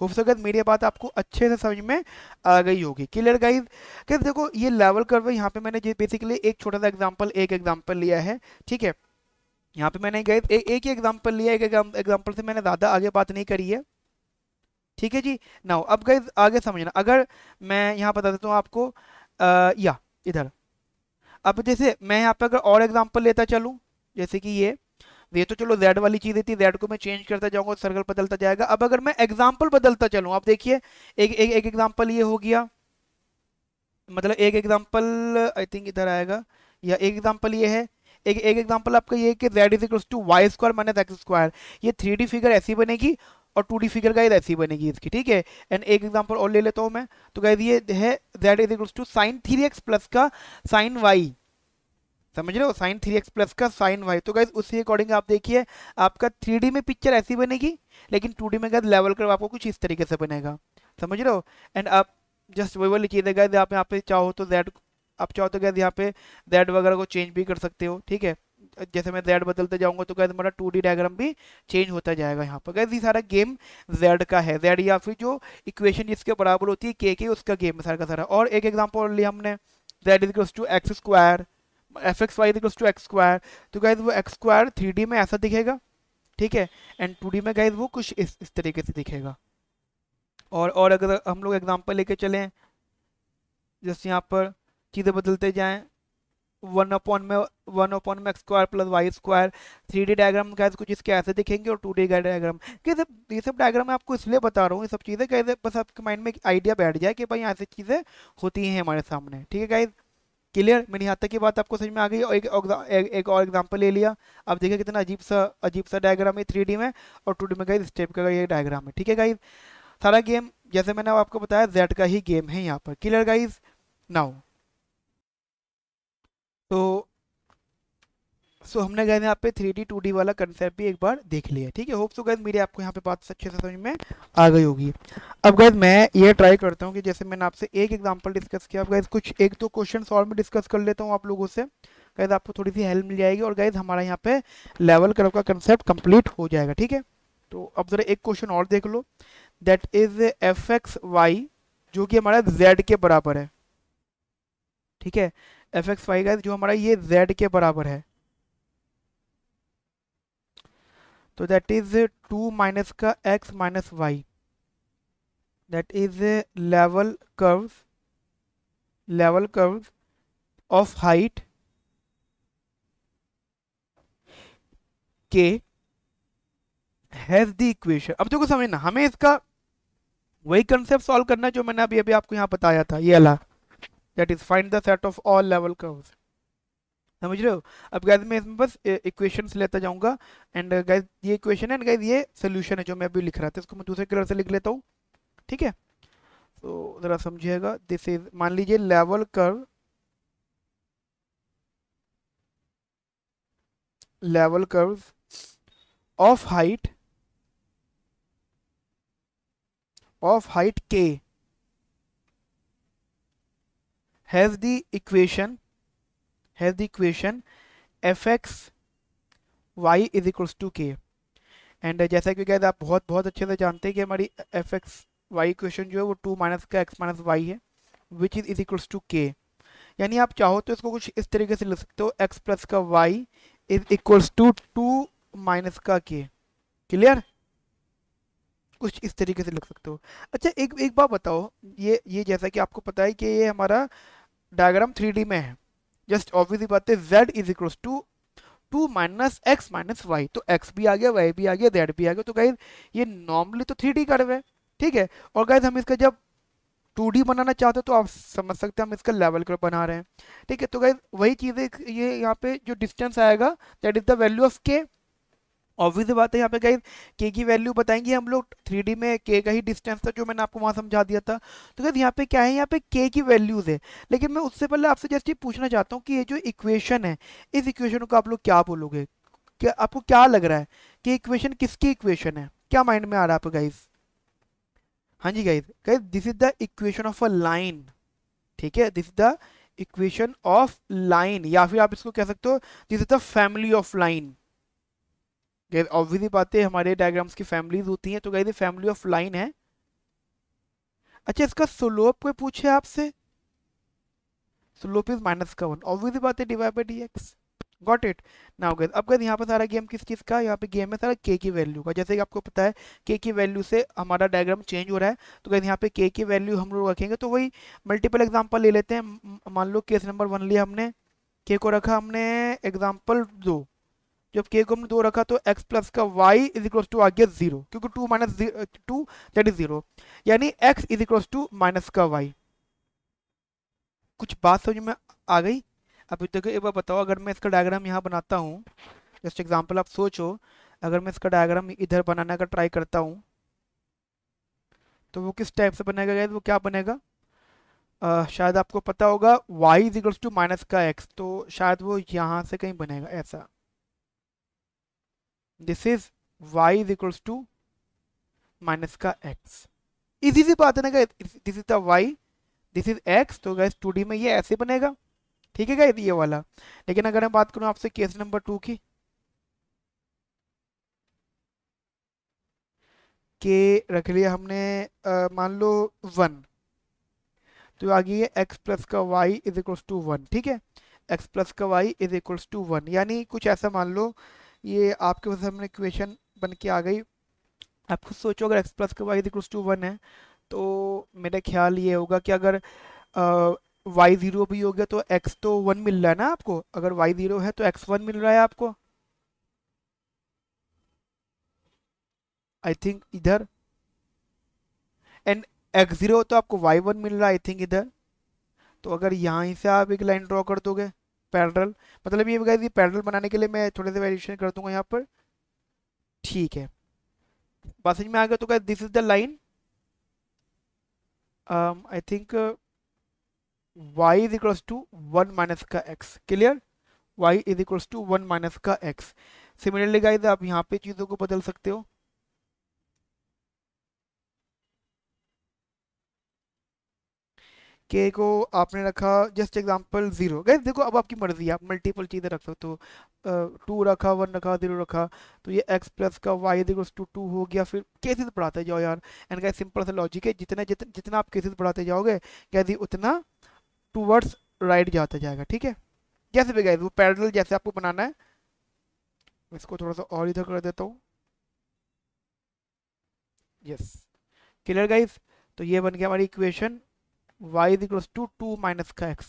A: होप सो मेरी बात आपको अच्छे से समझ में आ गई होगी क्लियर गाइज कैसे देखो ये लेवल कर्व यहाँ पे मैंने बेसिकली एक छोटा सा एग्जाम्पल एक एग्जाम्पल लिया है ठीक है यहाँ पे मैंने गाइज एक ही एग्जाम्पल लिया एक एग्जाम्पल से मैंने ज़्यादा आगे बात नहीं करी है ठीक है जी नाउ अब गाइज आगे समझना अगर मैं यहाँ बता देता हूँ आपको आ, या इधर अब जैसे मैं यहाँ पर अगर और एग्जाम्पल लेता चलूँ जैसे कि ये ये तो चलो जेड वाली चीज़ थी जेड को मैं चेंज करता जाऊँगा तो सर्कल बदलता जाएगा अब अगर मैं एग्जाम्पल बदलता चलूँ आप देखिए एक एक एग्जाम्पल ये हो गया मतलब एक एग्जाम्पल आई थिंक इधर आएगा या एक एग्जाम्पल ये है एक एक एग्जाम्पल आपका ये कि z is equals to y square minus x square ये थ्री डी फिगर ऐसी बनेगी और टू डी फिगर गाइज ऐसी बनेगी इसकी ठीक है एंड एक एग्जाम्पल और ले लेता हूँ मैं तो गाइज ये है z is equals to sine three x plus का साइन वाई समझ रहे हो साइन थ्री एक्स प्लस का साइन वाई तो गाइज उसी अकॉर्डिंग आप देखिए आपका थ्री में पिक्चर ऐसी बनेगी लेकिन टू में गाइज लेवल कर आपको कुछ इस तरीके से बनेगा समझ रहे हो एंड आप जस्ट वही वाली चीज़ है गाइज आप यहाँ पे चाहो तो जेड आप चाहो तो गैस यहाँ पे जेड वगैरह को चेंज भी कर सकते हो ठीक है जैसे मैं जेड बदलते जाऊँगा तो गैस हमारा टू डी डायग्राम भी चेंज होता जाएगा यहाँ पर गैस ये सारा गेम जेड का है जेड या फिर जो इक्वेशन जिसके बराबर होती है के के उसका गेम है सारा का सारा और एक एग्जाम्पल लिया हमने z is two x square f x y two x square तो गाइज वो एक्स स्क्वायर थ्री डी में ऐसा दिखेगा ठीक है एंड टू डी में गाइज वो कुछ इस इस तरीके से दिखेगा और और अगर हम लोग एग्जाम्पल लेके चलें जैसे यहाँ पर चीज़ें बदलते जाएँ वन अपॉन में वन अपॉन में x square plus y square three D diagram guys कुछ इसके ऐसे दिखेंगे और टू डी डायग्राम ये सब ये सब डायग्राम मैं आपको इसलिए बता रहा हूँ ये सब चीज़ें कैसे बस आपके माइंड में एक आइडिया बैठ जाए कि भाई यहाँ से चीज़ें होती हैं हमारे सामने ठीक है गाइज क्लियर मैंने यहाँ तक की बात आपको समझ में आ गई और एक, एक, एक और एग्जाम्पल ले लिया अब देखिए कितना अजीब सा अजीब सा डायग्राम है थ्री में और टू में गई स्टेप का ये डायग्राम है ठीक है गाइज सारा गेम जैसे मैंने आपको बताया जेड का ही गेम है यहाँ पर क्लियर गाइज नाउ तो सो so, हमने गए यहाँ पे थ्री डी टू डी वाला कंसेप्ट भी एक बार देख लिया ठीक है होप सो गैस मेरे आपको यहाँ पे बात अच्छे से समझ में आ गई होगी अब गैस मैं ये ट्राई करता हूँ कि जैसे मैंने आपसे एक एग्जांपल डिस्कस किया अब गैस कुछ एक दो क्वेश्चन और मैं डिस्कस कर लेता हूँ आप लोगों से गैस आपको थोड़ी सी हेल्प मिल जाएगी और गैस हमारा यहाँ पे लेवल कर का कंसेप्ट कम्प्लीट हो जाएगा ठीक है तो अब ज़रा एक क्वेश्चन और देख लो that is f x y जो कि हमारा जेड के बराबर है ठीक है एफ एक्स वाई जो हमारा ये जेड के बराबर है तो दैट इज टू माइनस का x minus y that is level curves level curves of height k has the equation अब देखो समझना हमें इसका वही कंसेप्ट सॉल्व करना है जो मैंने अभी अभी आपको यहाँ बताया था ये अला that is find the set of all level curves समझ रहे हो अब गैस मैं इसमें बस इक्वेशन लेता जाऊंगा एंड गैस uh, ये इक्वेशन है एंड गैस ये सोल्यूशन है जो मैं अभी लिख रहा था इसको मैं दूसरे कलर से लिख लेता हूँ ठीक है तो ज़रा समझिएगा दिस इज मान लीजिए लेवल कर level curve of height of height k has the equation has the equation fx y is equals to k and जैसा कि गैस आप बहुत बहुत अच्छे से जानते हैं कि हमारी एफ एक्स वाई इक्वेशन जो है वो टू माइनस का एक्स माइनस वाई है which is is equals to k यानी आप चाहो तो इसको कुछ इस तरीके से लिख सकते हो एक्स प्लस का y is equals to two minus का के क्लियर कुछ इस तरीके से लिख सकते हो अच्छा एक एक बात बताओ ये ये जैसा कि आपको पता है कि ये हमारा डायग्राम थ्री में है जस्ट ऑब्वियसली बात है z is equal to two minus x minus y तो x भी आ गया y भी आ गया z भी आ गया तो गाइज ये नॉर्मली तो थ्री डी कर्व है ठीक है और गाइज हम इसका जब टू बनाना चाहते हो तो आप समझ सकते हैं हम इसका लेवल कर्व बना रहे हैं ठीक है तो गाइज वही चीज़ है ये यहाँ पे जो डिस्टेंस आएगा that is the value of k obvious बात है यहाँ पे गाइज के की वैल्यू बताएंगे हम लोग थ्री में के का ही डिस्टेंस था जो मैंने आपको वहाँ समझा दिया था तो गाइज यहाँ पे क्या है यहाँ पे के की वैल्यूज़ है लेकिन मैं उससे पहले आपसे जस्ट ये पूछना चाहता हूँ कि ये जो इक्वेशन है इस इक्वेशन को आप लोग क्या बोलोगे क्या आपको क्या लग रहा है कि इक्वेशन किसकी इक्वेशन है क्या माइंड में आ रहा है आपको गाइज हाँ जी guys guys this is the equation of a line ठीक है this is the equation of line या फिर आप इसको कह सकते हो this is the family of line obviously बात है हमारे डायग्राम्स की फैमिलीज होती हैं तो गई फैमिली ऑफ लाइन है अच्छा इसका स्लोप कोई पूछे आपसे स्लोप इज माइनस का वन ऑब्वियसली बात है divide by d x got it now guys अब गैस यहाँ पर सारा गेम किस चीज़ का यहाँ पे गेम है सारा के की वैल्यू का जैसे कि आपको पता है के की वैल्यू से हमारा डायग्राम चेंज हो रहा है तो गैस यहाँ पे के की वैल्यू हम लोग रखेंगे तो वही मल्टीपल एग्जाम्पल ले लेते हैं मान लो केस नंबर वन लिया हमने के को रखा हमने एग्जाम्पल दो जब के को हमने दो रखा तो x प्लस का वाई इज इक्वल टू आ गया जीरो क्योंकि two minus two that is zero यानी x is equal to minus का y कुछ बात समझ में आ गई अब तक एक बार बताओ अगर मैं इसका डायग्राम यहाँ बनाता हूँ जस्ट एग्जाम्पल आप सोचो अगर मैं इसका डायग्राम इधर बनाने का ट्राई करता हूँ तो वो किस टाइप से बनेगा गया वो क्या बनेगा Uh, शायद आपको पता होगा y is equals to minus का x तो शायद वो यहाँ से कहीं बनेगा ऐसा this is y is equals to minus का एक्स इजी सी बात है ना this is the y this is x तो गाइस टू में ये ऐसे बनेगा ठीक है गाइस ये वाला लेकिन अगर मैं बात करूँ आपसे केस नंबर टू की के रख लिया हमने मान लो वन तो आ गई है एक्स प्लस का y is equals to one ठीक है एक्स प्लस का y is equals to one यानी कुछ ऐसा मान लो ये आपके पास हमने इक्वेशन बन के आ गई आप खुद सोचो अगर x plus y equals to one है तो मेरा ख्याल ये होगा कि अगर वाई ज़ीरो भी हो गया तो एक्स तो वन मिल रहा है ना आपको अगर वाई ज़ीरो है तो एक्स वन मिल रहा है आपको आई थिंक इधर एंड एक्स ज़ीरो तो आपको वाई वन मिल रहा है आई थिंक इधर तो अगर यहाँ से आप एक लाइन ड्रॉ कर दोगे पैरल मतलब ये गाइज पैरल बनाने के लिए मैं थोड़े से वेरिएशन कर दूंगा यहाँ पर ठीक है बात में आ गया तो क्या this is the line I think y is equals to one minus का x clear y is equals to one minus का एक्स सिमिलरली गाइज आप यहाँ पे चीज़ों को बदल सकते हो के को आपने रखा जस्ट एग्जांपल ज़ीरो गैस देखो अब आपकी मर्ज़ी है आप मल्टीपल चीज़ें रख सकते हो टू रखा वन रखा जीरो रखा तो ये एक्स प्लस का वाई देखो टू टू हो गया फिर केसेस बढ़ाते जाओ यार एंड गैस सिंपल सा लॉजिक है जितना जितना जितना आप केसेस बढ़ाते जाओगे गैस ये उतना टूवर्ड्स राइट जाता जाएगा ठीक है जैसे भी गैस वो पैरल जैसे आपको बनाना है इसको थोड़ा सा और इधर कर देता हूँ यस क्लियर गाइज तो ये बन गया हमारी equation y is equals to two minus का एक्स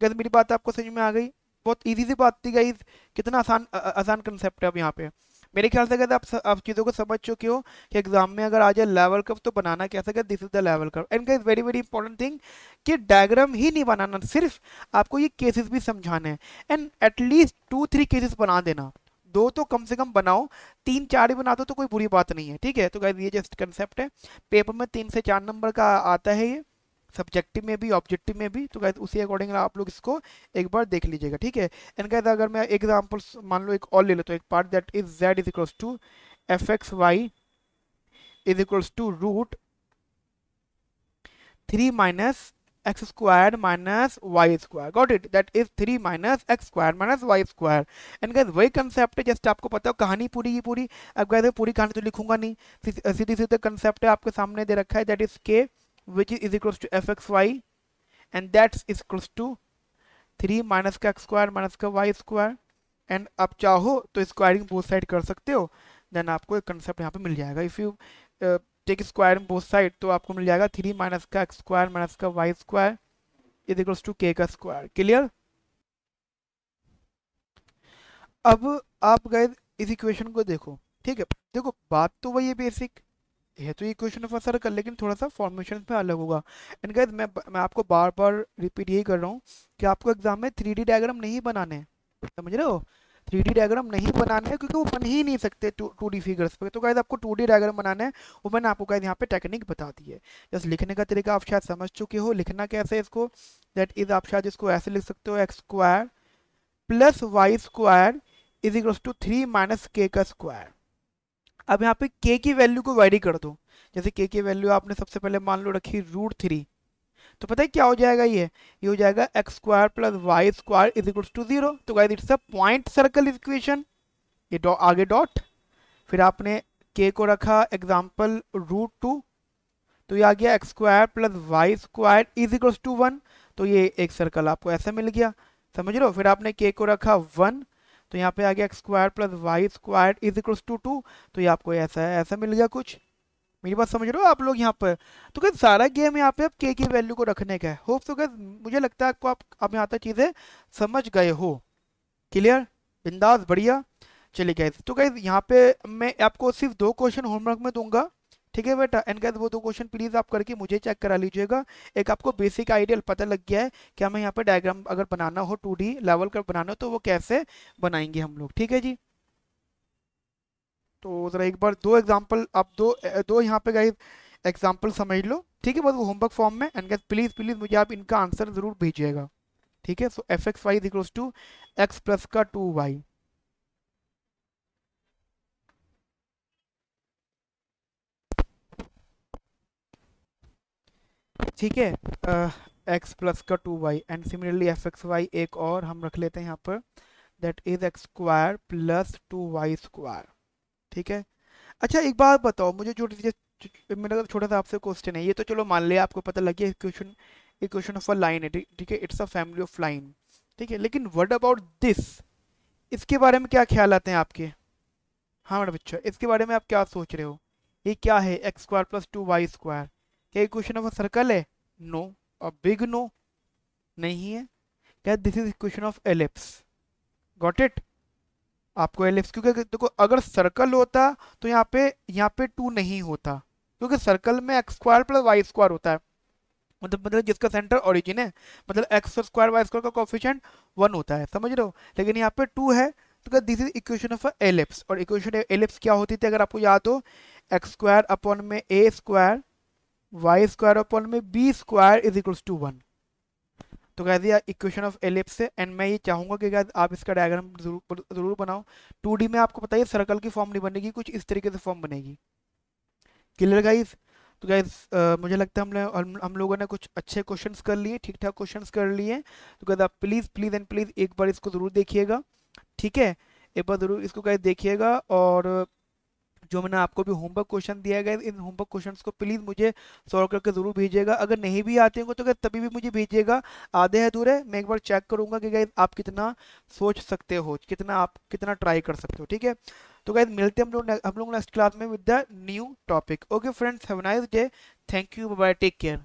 A: गैस मेरी बात आपको समझ में आ गई बहुत ईजी सी बात थी गाइज कितना आसान आसान कंसेप्ट है अब यहाँ पे मेरे ख्याल से अगर आप आप चीज़ों को समझ चुके हो कि एग्जाम में अगर आ जाए लेवल कर्व तो बनाना कैसे अगर this is the level curve and is very very important thing कि डायग्राम ही नहीं बनाना सिर्फ आपको ये केसेस भी समझाने हैं and at least two three cases बना देना दो तो कम से कम बनाओ तीन चार ही बना दो तो कोई बुरी बात नहीं है ठीक है तो गाइज ये जस्ट कंसेप्ट है पेपर में तीन से चार नंबर का आता है ये सब्जेक्टिव में भी ऑब्जेक्टिव में भी तो गैस उसी अकॉर्डिंग आप लोग इसको एक बार देख लीजिएगा ठीक है एंड गैस अगर मैं एग्जाम्पल मान लो एक और ले लो तो एक part that is z is equals to F x Y is equals to root three minus x square minus y square got it that is three minus x square minus y square and guess वही concept है just आपको पता हो कहानी पूरी ही पूरी अब गए पूरी कहानी तो लिखूंगा नहीं सीधी सीधे कंसेप्ट है आपके सामने दे रखा है that is k which is equals to f x y and that is equals to three minus का एक्स स्क्वायर माइनस का वाई स्क्वायर एंड आप चाहो तो स्क्वायरिंग बोथ साइड कर सकते हो देन आपको एक कंसेप्ट यहाँ पे मिल जाएगा if you take squaring both side तो आपको मिल जाएगा थ्री माइनस का एक्स स्क्वायर माइनस का y square is equals to k का स्क्वायर क्लियर अब आप गए इस इक्वेशन को देखो ठीक है देखो बात तो वही है बेसिक है तो ये क्वेश्चन ऑफ सर्कल लेकिन थोड़ा सा फॉर्मेशन में अलग होगा एंड गाइज मैं मैं आपको बार बार रिपीट यही कर रहा हूँ कि आपको एग्जाम में थ्री डी डायग्राम नहीं बनाने समझ रहे हो थ्री डी डायग्राम नहीं बनाने हैं क्योंकि वो बन ही नहीं सकते टू डी फिगर्स पर तो गाइज आपको टू डी डायग्राम बनाना है वो मैंने आपको गाइज यहाँ पे टेक्निक बता दी है जस्ट लिखने का तरीका आप शायद समझ चुके हो लिखना कैसे इसको दैट इज आप शायद इसको ऐसे लिख सकते हो x square plus y square is equals to three minus k का स्क्वायर अब यहाँ पे के की वैल्यू को वेरी कर दो जैसे के की वैल्यू आपने सबसे पहले मान लो रखी रूट थ्री तो पता है क्या हो जाएगा ये ये हो जाएगा x square plus y square is equals to zero तो guys it's a point circle equation ये डॉ आगे डॉट फिर आपने के को रखा एग्जाम्पल रूट टू तो ये आ गया x square plus y square is equals to one तो ये एक सर्कल आपको ऐसा मिल गया समझ लो फिर आपने के को रखा वन तो यहाँ पे आ गया x square plus y square is equals to two तो ये आपको ऐसा है ऐसा मिल गया कुछ मेरी बात समझ रहे हो आप लोग यहाँ पर तो क्या सारा गेम यहाँ पे आप के की वैल्यू को रखने का है होप सो क्या मुझे लगता है आपको आप आप यहाँ तक चीज़ें समझ गए हो क्लियर बिंदास बढ़िया चलिए गए तो क्या यहाँ पे मैं आपको सिर्फ दो क्वेश्चन होमवर्क में दूंगा ठीक है बेटा एंड गैस वो दो क्वेश्चन प्लीज़ आप करके मुझे चेक करा लीजिएगा एक आपको बेसिक आइडियल पता लग गया है कि हमें यहाँ पे डायग्राम अगर बनाना हो टू लेवल का बनाना हो तो वो कैसे बनाएंगे हम लोग ठीक है जी तो ज़रा एक बार दो एग्जाम्पल आप दो दो यहाँ पे गए एग्जाम्पल समझ लो ठीक है बस वो होमवर्क फॉर्म में एंड गैस प्लीज़ प्लीज़ मुझे आप इनका आंसर ज़रूर भेजिएगा ठीक है so f x y equals to x plus का टू वाई ठीक है एक्स प्लस का two y and similarly f x y एक और हम रख लेते हैं यहाँ पर that is x square plus two y square ठीक है अच्छा एक बात बताओ मुझे जो मेरा तो छोटा सा आपसे क्वेश्चन है ये तो चलो मान लिया आपको पता लग गया equation equation of a line है ठीक है it's a family of line ठीक है लेकिन वर्ड अबाउट दिस इसके बारे में क्या ख्याल आते हैं आपके हाँ मैडम बच्चा इसके बारे में आप क्या सोच रहे हो ये क्या है x square plus two y square क्या क्वेश्चन ऑफ अ सर्कल है नो अ बिग नो नहीं है क्या this is question of ellipse got it आपको एलिप्स क्योंकि देखो तो अगर सर्कल होता तो यहाँ पे यहाँ पे टू नहीं होता क्योंकि सर्कल में x square plus y square होता है मतलब मतलब जिसका सेंटर ओरिजिन है मतलब एक्स स्क्वायर वाई स्क्वायर का कॉफिशेंट वन होता है समझ रहे हो लेकिन यहाँ पे टू है तो क्या this is equation of ellipse और इक्वेशन एलिप्स क्या होती थी अगर आपको याद हो एक्स स्क्वायर अपॉन में a square y square upon में b square is equals to one तो कैसे इक्वेशन ऑफ एलिप्स है एंड मैं ये चाहूँगा कि गैज आप इसका डायग्राम जरूर बनाओ टू में आपको पता है सर्कल की फॉर्म नहीं बनेगी कुछ इस तरीके से फॉर्म बनेगी क्लियर गाइज तो गैस मुझे लगता है हमने हम, हम लोगों ने कुछ अच्छे क्वेश्चंस कर लिए ठीक ठाक क्वेश्चंस कर लिए तो गाइज आप प्लीज़ प्लीज़ एंड प्लीज़ एक बार इसको ज़रूर देखिएगा ठीक है एक बार ज़रूर इसको गाइज देखिएगा और जो मैंने आपको भी होमवर्क क्वेश्चन दिया गया इन होमवर्क क्वेश्चन को प्लीज़ मुझे सॉल्व करके ज़रूर भेजिएगा अगर नहीं भी आते होंगे तो तभी भी मुझे भेजिएगा आधे है अधूरे मैं एक बार चेक करूँगा कि गाइज आप कितना सोच सकते हो कितना आप कितना ट्राई कर सकते हो ठीक है तो गाइज मिलते हैं हम लोग हम लोग नेक्स्ट क्लास में with the new topic okay friends have nice day thank you bye take care